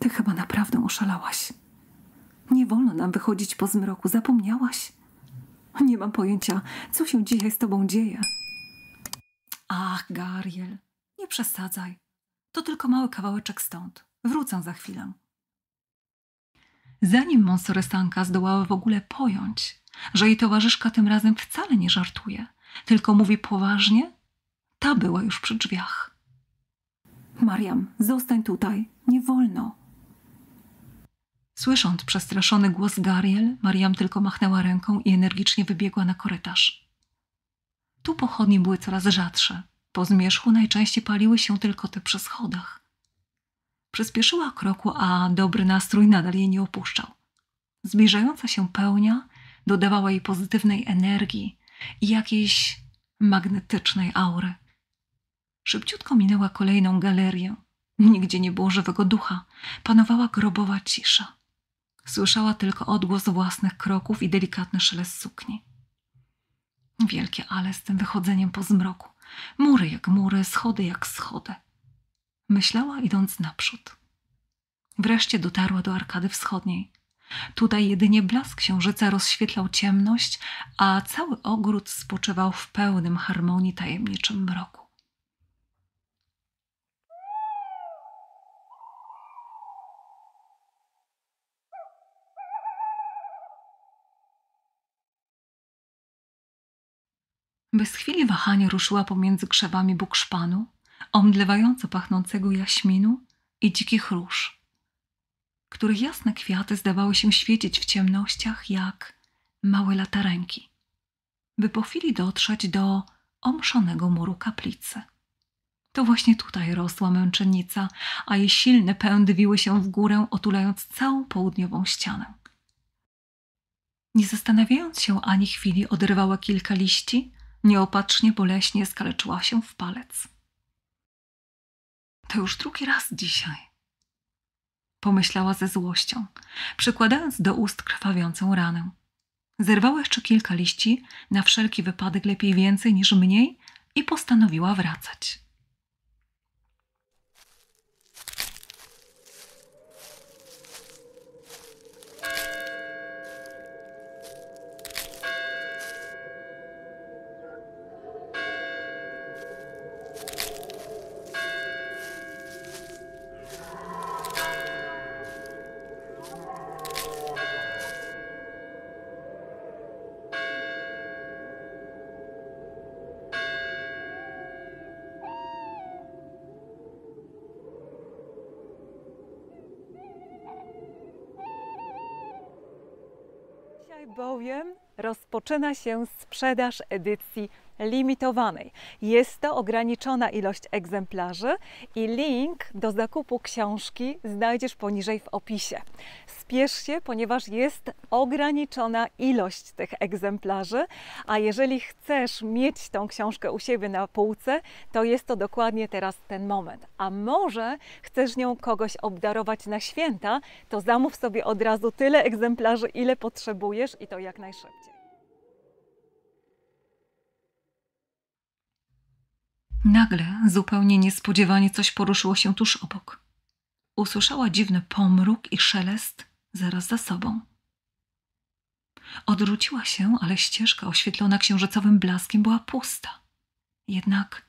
Ty chyba naprawdę oszalałaś. Nie wolno nam wychodzić po zmroku, zapomniałaś? Nie mam pojęcia, co się dzisiaj z tobą dzieje. Ach, Gariel, nie przesadzaj. To tylko mały kawałeczek stąd. Wrócę za chwilę. Zanim Monsoresanka zdołała w ogóle pojąć, że jej towarzyszka tym razem wcale nie żartuje, tylko mówi poważnie, ta była już przy drzwiach. Mariam, zostań tutaj, nie wolno. Słysząc przestraszony głos Gariel, Mariam tylko machnęła ręką i energicznie wybiegła na korytarz. Tu pochodnie były coraz rzadsze. Po zmierzchu najczęściej paliły się tylko te przy schodach. Przyspieszyła kroku, a dobry nastrój nadal jej nie opuszczał. Zbliżająca się pełnia dodawała jej pozytywnej energii i jakiejś magnetycznej aury. Szybciutko minęła kolejną galerię. Nigdzie nie było żywego ducha. Panowała grobowa cisza. Słyszała tylko odgłos własnych kroków i delikatny szelest sukni. Wielkie ale z tym wychodzeniem po zmroku. Mury jak mury, schody jak schody. Myślała idąc naprzód. Wreszcie dotarła do arkady wschodniej. Tutaj jedynie blask księżyca rozświetlał ciemność, a cały ogród spoczywał w pełnym harmonii tajemniczym mroku. Bez chwili wahania ruszyła pomiędzy krzewami bukszpanu, omdlewająco pachnącego jaśminu i dzikich róż, których jasne kwiaty zdawały się świecić w ciemnościach jak małe latarenki, by po chwili dotrzeć do omszonego muru kaplicy. To właśnie tutaj rosła męczennica, a jej silne pędy wiły się w górę, otulając całą południową ścianę. Nie zastanawiając się ani chwili, oderwała kilka liści Nieopatrznie boleśnie skaleczyła się w palec. To już drugi raz dzisiaj pomyślała ze złością, przykładając do ust krwawiącą ranę. Zerwała jeszcze kilka liści, na wszelki wypadek lepiej więcej niż mniej, i postanowiła wracać. bowiem roz rozpoczyna się sprzedaż edycji limitowanej. Jest to ograniczona ilość egzemplarzy i link do zakupu książki znajdziesz poniżej w opisie. Spiesz się, ponieważ jest ograniczona ilość tych egzemplarzy, a jeżeli chcesz mieć tą książkę u siebie na półce, to jest to dokładnie teraz ten moment. A może chcesz nią kogoś obdarować na święta, to zamów sobie od razu tyle egzemplarzy, ile potrzebujesz i to jak najszybciej. Nagle, zupełnie niespodziewanie, coś poruszyło się tuż obok. Usłyszała dziwny pomruk i szelest zaraz za sobą. Odwróciła się, ale ścieżka oświetlona księżycowym blaskiem była pusta. Jednak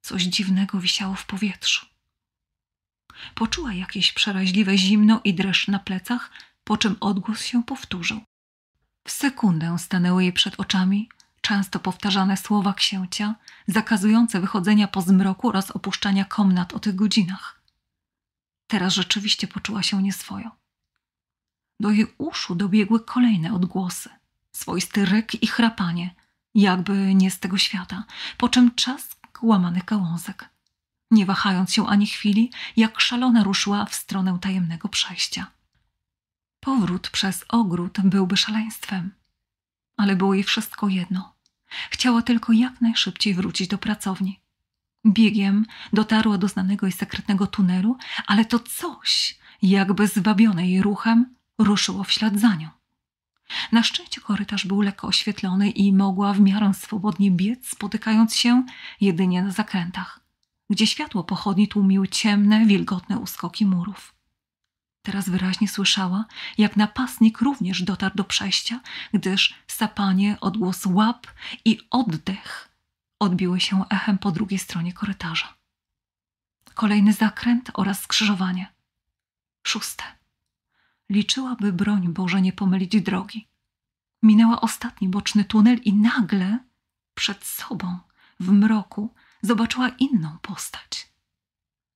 coś dziwnego wisiało w powietrzu. Poczuła jakieś przeraźliwe zimno i dreszcz na plecach, po czym odgłos się powtórzył. W sekundę stanęły jej przed oczami często powtarzane słowa księcia zakazujące wychodzenia po zmroku oraz opuszczania komnat o tych godzinach. Teraz rzeczywiście poczuła się nieswojo. Do jej uszu dobiegły kolejne odgłosy, swoisty ryk i chrapanie, jakby nie z tego świata, po czym czask łamanych gałązek. Nie wahając się ani chwili, jak szalona ruszyła w stronę tajemnego przejścia. Powrót przez ogród byłby szaleństwem, ale było jej wszystko jedno. Chciała tylko jak najszybciej wrócić do pracowni. Biegiem dotarła do znanego i sekretnego tunelu, ale to coś, jakby zwabione jej ruchem, ruszyło w ślad za nią. Na szczęście korytarz był lekko oświetlony i mogła w miarę swobodnie biec, spotykając się jedynie na zakrętach, gdzie światło pochodni tłumiły ciemne, wilgotne uskoki murów. Teraz wyraźnie słyszała, jak napastnik również dotarł do przejścia, gdyż sapanie, odgłos łap i oddech odbiły się echem po drugiej stronie korytarza. Kolejny zakręt oraz skrzyżowanie. Szóste. Liczyłaby broń Boże nie pomylić drogi. Minęła ostatni boczny tunel i nagle przed sobą, w mroku, zobaczyła inną postać.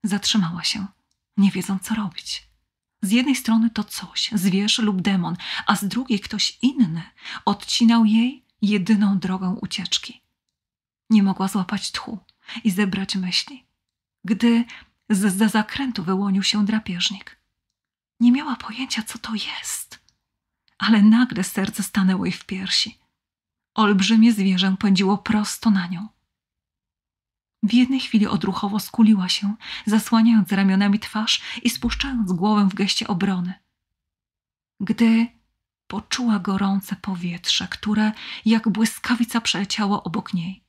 Zatrzymała się, nie wiedząc co robić. Z jednej strony to coś, zwierz lub demon, a z drugiej ktoś inny odcinał jej jedyną drogę ucieczki. Nie mogła złapać tchu i zebrać myśli, gdy z za zakrętu wyłonił się drapieżnik. Nie miała pojęcia, co to jest, ale nagle serce stanęło jej w piersi. Olbrzymie zwierzę pędziło prosto na nią. W jednej chwili odruchowo skuliła się, zasłaniając ramionami twarz i spuszczając głowę w geście obrony. Gdy poczuła gorące powietrze, które jak błyskawica przeleciało obok niej,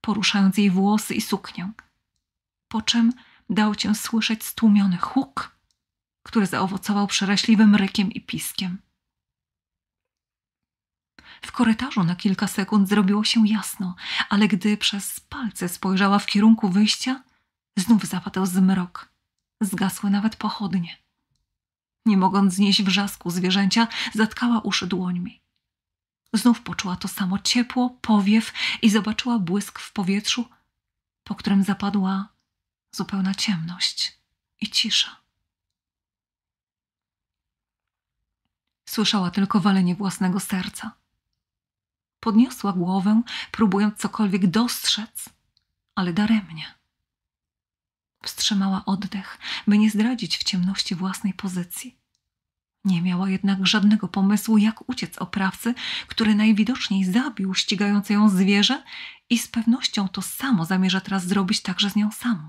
poruszając jej włosy i suknię, po czym dał cię słyszeć stłumiony huk, który zaowocował przeraźliwym rykiem i piskiem. W korytarzu na kilka sekund zrobiło się jasno, ale gdy przez palce spojrzała w kierunku wyjścia, znów zapadał zmrok. Zgasły nawet pochodnie. Nie mogąc znieść wrzasku zwierzęcia, zatkała uszy dłońmi. Znów poczuła to samo ciepło, powiew i zobaczyła błysk w powietrzu, po którym zapadła zupełna ciemność i cisza. Słyszała tylko walenie własnego serca. Podniosła głowę, próbując cokolwiek dostrzec, ale daremnie. Wstrzymała oddech, by nie zdradzić w ciemności własnej pozycji. Nie miała jednak żadnego pomysłu, jak uciec oprawcy, który najwidoczniej zabił ścigające ją zwierzę i z pewnością to samo zamierza teraz zrobić także z nią samą.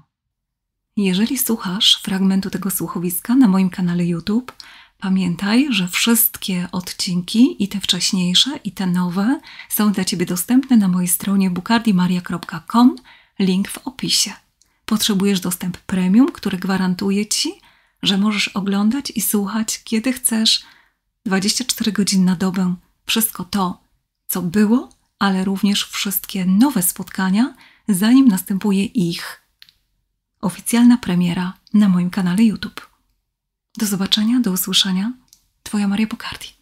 Jeżeli słuchasz fragmentu tego słuchowiska na moim kanale YouTube, Pamiętaj, że wszystkie odcinki, i te wcześniejsze, i te nowe, są dla Ciebie dostępne na mojej stronie bukardimaria.com, link w opisie. Potrzebujesz dostęp premium, który gwarantuje Ci, że możesz oglądać i słuchać, kiedy chcesz, 24 godziny na dobę, wszystko to, co było, ale również wszystkie nowe spotkania, zanim następuje ich oficjalna premiera na moim kanale YouTube. Do zobaczenia, do usłyszenia. Twoja Maria Pokardi.